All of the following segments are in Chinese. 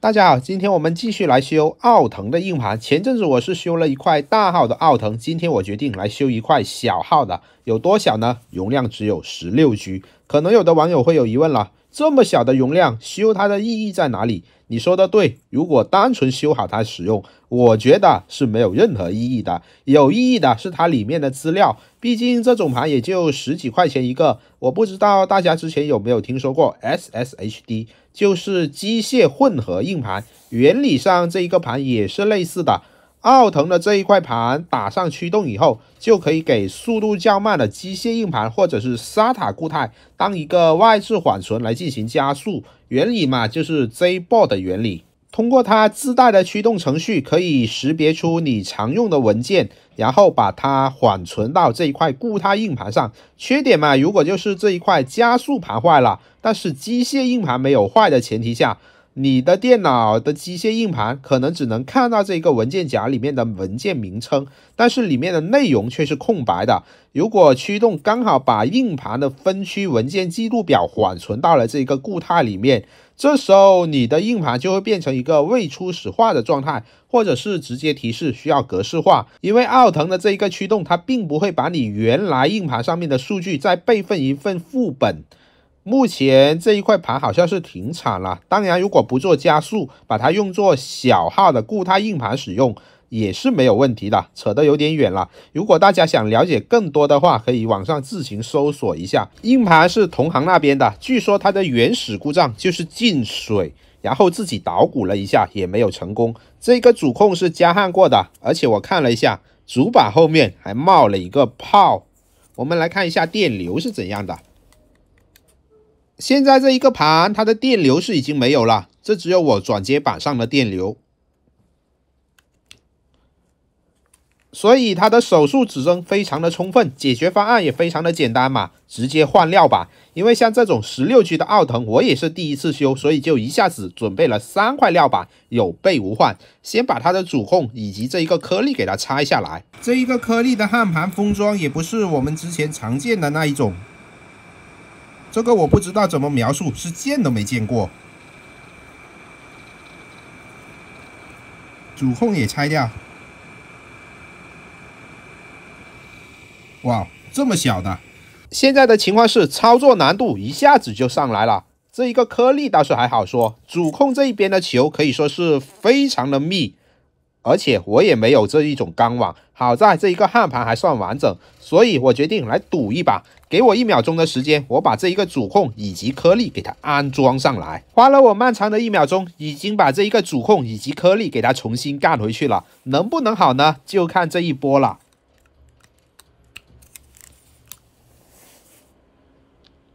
大家好，今天我们继续来修奥腾的硬盘。前阵子我是修了一块大号的奥腾，今天我决定来修一块小号的。有多小呢？容量只有十六 G。可能有的网友会有疑问了：这么小的容量，修它的意义在哪里？你说的对，如果单纯修好它使用，我觉得是没有任何意义的。有意义的是它里面的资料，毕竟这种盘也就十几块钱一个。我不知道大家之前有没有听说过 SSHD。就是机械混合硬盘，原理上这一个盘也是类似的。奥腾的这一块盘打上驱动以后，就可以给速度较慢的机械硬盘或者是 SATA 固态当一个外置缓存来进行加速。原理嘛，就是 z b a l 的原理，通过它自带的驱动程序可以识别出你常用的文件。然后把它缓存到这一块固态硬盘上。缺点嘛，如果就是这一块加速盘坏了，但是机械硬盘没有坏的前提下。你的电脑的机械硬盘可能只能看到这一个文件夹里面的文件名称，但是里面的内容却是空白的。如果驱动刚好把硬盘的分区文件记录表缓存到了这个固态里面，这时候你的硬盘就会变成一个未初始化的状态，或者是直接提示需要格式化。因为奥腾的这一个驱动它并不会把你原来硬盘上面的数据再备份一份副本。目前这一块盘好像是停产了，当然如果不做加速，把它用作小号的固态硬盘使用也是没有问题的。扯得有点远了，如果大家想了解更多的话，可以网上自行搜索一下。硬盘是同行那边的，据说它的原始故障就是进水，然后自己捣鼓了一下也没有成功。这个主控是加焊过的，而且我看了一下主板后面还冒了一个泡。我们来看一下电流是怎样的。现在这一个盘，它的电流是已经没有了，这只有我转接板上的电流，所以它的手术指针非常的充分，解决方案也非常的简单嘛，直接换料板。因为像这种十六 G 的奥腾，我也是第一次修，所以就一下子准备了三块料板，有备无患。先把它的主控以及这一个颗粒给它拆下来，这一个颗粒的焊盘封装也不是我们之前常见的那一种。这个我不知道怎么描述，是见都没见过。主控也拆掉。哇，这么小的！现在的情况是操作难度一下子就上来了。这一个颗粒倒是还好说，主控这一边的球可以说是非常的密。而且我也没有这一种钢网，好在这一个焊盘还算完整，所以我决定来赌一把，给我一秒钟的时间，我把这一个主控以及颗粒给它安装上来。花了我漫长的一秒钟，已经把这一个主控以及颗粒给它重新干回去了，能不能好呢？就看这一波了。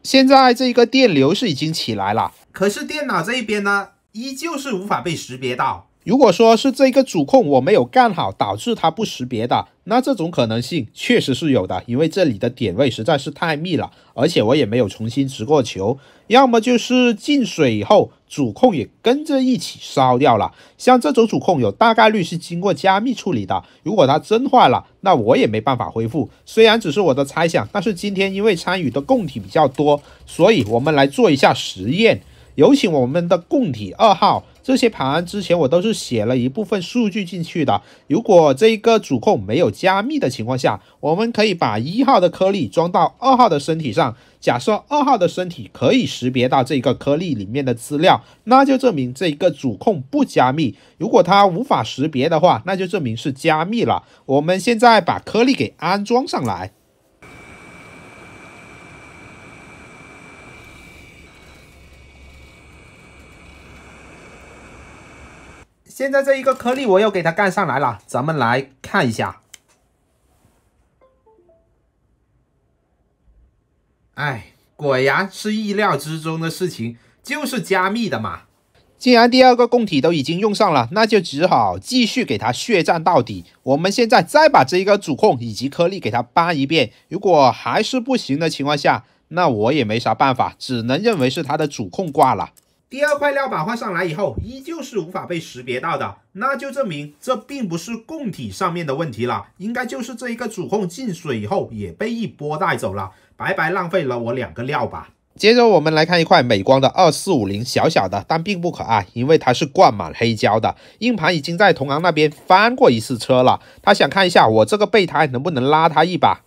现在这一个电流是已经起来了，可是电脑这一边呢，依旧是无法被识别到。如果说是这一个主控我没有干好导致它不识别的，那这种可能性确实是有的，因为这里的点位实在是太密了，而且我也没有重新植过球，要么就是进水以后主控也跟着一起烧掉了。像这种主控有大概率是经过加密处理的，如果它真坏了，那我也没办法恢复。虽然只是我的猜想，但是今天因为参与的供体比较多，所以我们来做一下实验。有请我们的供体二号。这些盘之前我都是写了一部分数据进去的。如果这一个主控没有加密的情况下，我们可以把一号的颗粒装到二号的身体上。假设二号的身体可以识别到这个颗粒里面的资料，那就证明这一个主控不加密。如果它无法识别的话，那就证明是加密了。我们现在把颗粒给安装上来。现在这一个颗粒我又给它干上来了，咱们来看一下。哎，果然是意料之中的事情，就是加密的嘛。既然第二个供体都已经用上了，那就只好继续给它血战到底。我们现在再把这一个主控以及颗粒给它搬一遍，如果还是不行的情况下，那我也没啥办法，只能认为是它的主控挂了。第二块料板换上来以后，依旧是无法被识别到的，那就证明这并不是供体上面的问题了，应该就是这一个主控进水以后也被一波带走了，白白浪费了我两个料板。接着我们来看一块美光的二四五零，小小的，但并不可爱，因为它是灌满黑胶的。硬盘已经在同行那边翻过一次车了，他想看一下我这个备胎能不能拉他一把。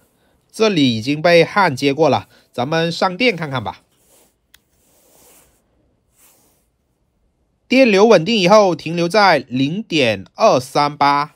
这里已经被焊接过了，咱们上电看看吧。电流稳定以后，停留在零点二三八。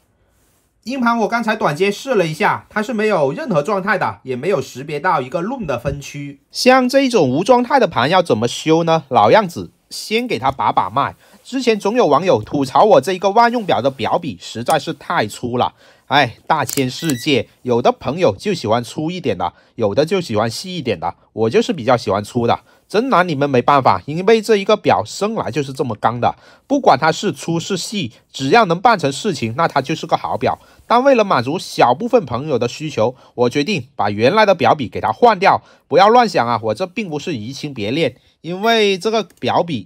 硬盘我刚才短接试了一下，它是没有任何状态的，也没有识别到一个论的分区。像这一种无状态的盘要怎么修呢？老样子，先给它把把脉。之前总有网友吐槽我这一个万用表的表笔实在是太粗了。哎，大千世界，有的朋友就喜欢粗一点的，有的就喜欢细一点的。我就是比较喜欢粗的。真拿你们没办法，因为这一个表生来就是这么刚的，不管它是粗是细，只要能办成事情，那它就是个好表。但为了满足小部分朋友的需求，我决定把原来的表笔给它换掉。不要乱想啊，我这并不是移情别恋，因为这个表笔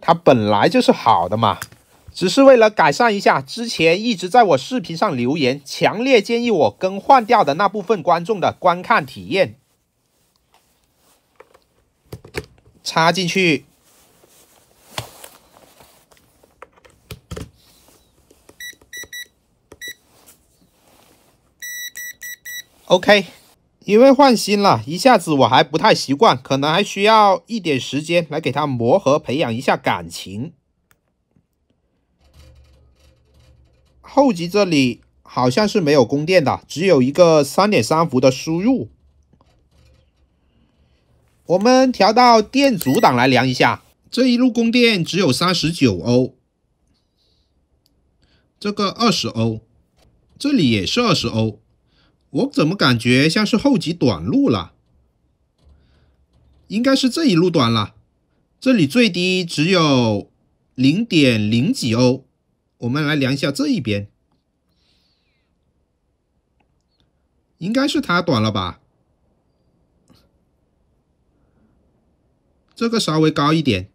它本来就是好的嘛，只是为了改善一下之前一直在我视频上留言强烈建议我更换掉的那部分观众的观看体验。插进去，OK。因为换新了，一下子我还不太习惯，可能还需要一点时间来给它磨合、培养一下感情。后级这里好像是没有供电的，只有一个三点三伏的输入。我们调到电阻档来量一下，这一路供电只有三十九欧，这个二十欧，这里也是二十欧，我怎么感觉像是后级短路了？应该是这一路短了，这里最低只有零点零几欧，我们来量一下这一边，应该是它短了吧？这个稍微高一点，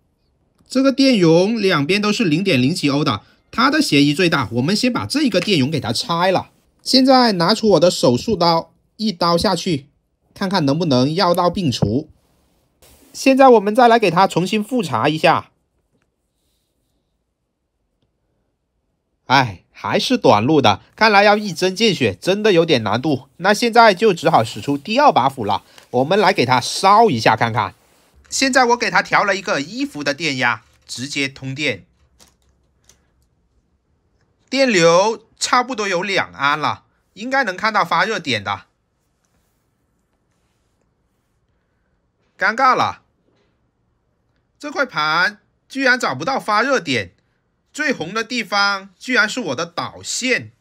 这个电容两边都是零点零几欧的，它的嫌疑最大。我们先把这个电容给它拆了。现在拿出我的手术刀，一刀下去，看看能不能药到病除。现在我们再来给它重新复查一下。哎，还是短路的，看来要一针见血，真的有点难度。那现在就只好使出第二把斧了，我们来给它烧一下看看。现在我给它调了一个一伏的电压，直接通电，电流差不多有两安了，应该能看到发热点的。尴尬了，这块盘居然找不到发热点，最红的地方居然是我的导线，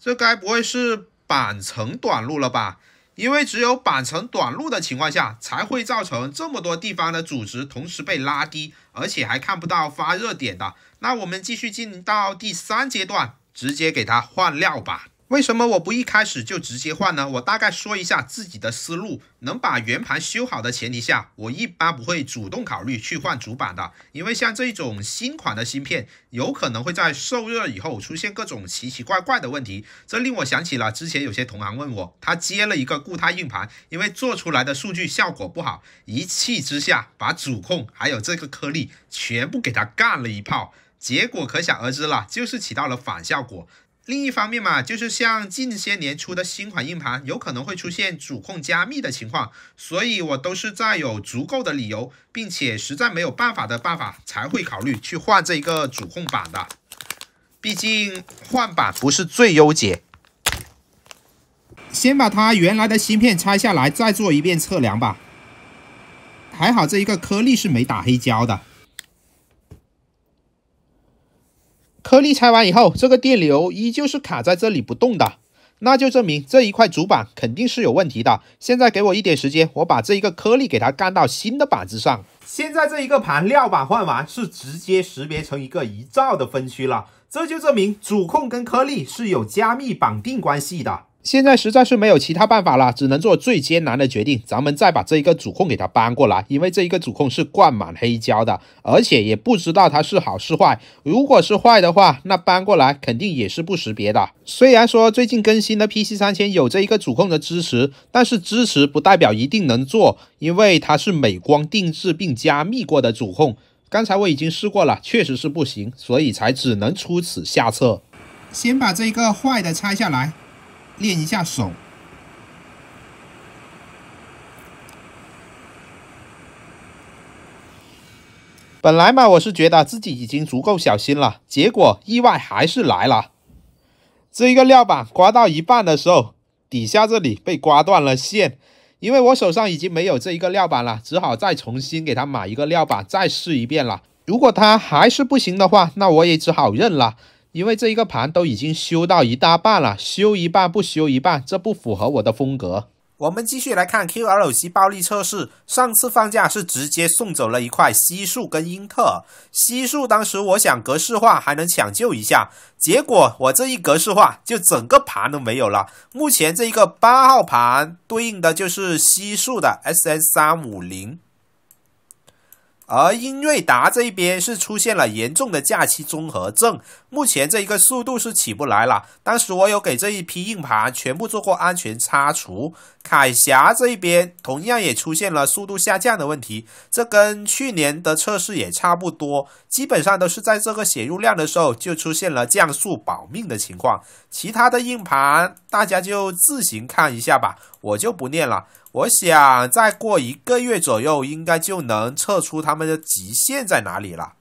这该不会是板层短路了吧？因为只有板层短路的情况下，才会造成这么多地方的阻值同时被拉低，而且还看不到发热点的。那我们继续进到第三阶段，直接给它换料吧。为什么我不一开始就直接换呢？我大概说一下自己的思路：能把圆盘修好的前提下，我一般不会主动考虑去换主板的。因为像这种新款的芯片，有可能会在受热以后出现各种奇奇怪怪的问题。这令我想起了之前有些同行问我，他接了一个固态硬盘，因为做出来的数据效果不好，一气之下把主控还有这个颗粒全部给他干了一炮，结果可想而知了，就是起到了反效果。另一方面嘛，就是像近些年出的新款硬盘，有可能会出现主控加密的情况，所以我都是在有足够的理由，并且实在没有办法的办法，才会考虑去换这一个主控板的。毕竟换板不是最优解。先把它原来的芯片拆下来，再做一遍测量吧。还好这一个颗粒是没打黑胶的。颗粒拆完以后，这个电流依旧是卡在这里不动的，那就证明这一块主板肯定是有问题的。现在给我一点时间，我把这一个颗粒给它干到新的板子上。现在这一个盘料板换完，是直接识别成一个一兆的分区了，这就证明主控跟颗粒是有加密绑定关系的。现在实在是没有其他办法了，只能做最艰难的决定。咱们再把这一个主控给它搬过来，因为这一个主控是灌满黑胶的，而且也不知道它是好是坏。如果是坏的话，那搬过来肯定也是不识别的。虽然说最近更新的 PC 三千有这一个主控的支持，但是支持不代表一定能做，因为它是美光定制并加密过的主控。刚才我已经试过了，确实是不行，所以才只能出此下策。先把这一个坏的拆下来。练一下手。本来嘛，我是觉得自己已经足够小心了，结果意外还是来了。这一个料板刮到一半的时候，底下这里被刮断了线。因为我手上已经没有这一个料板了，只好再重新给他买一个料板，再试一遍了。如果它还是不行的话，那我也只好认了。因为这一个盘都已经修到一大半了，修一半不修一半，这不符合我的风格。我们继续来看 QLC 暴力测试。上次放假是直接送走了一块西数跟英特尔。西数当时我想格式化还能抢救一下，结果我这一格式化就整个盘都没有了。目前这一个八号盘对应的就是西数的 SS 三五零，而英瑞达这边是出现了严重的假期综合症。目前这一个速度是起不来了。当时我有给这一批硬盘全部做过安全擦除。凯霞这一边同样也出现了速度下降的问题，这跟去年的测试也差不多，基本上都是在这个写入量的时候就出现了降速保命的情况。其他的硬盘大家就自行看一下吧，我就不念了。我想再过一个月左右，应该就能测出他们的极限在哪里了。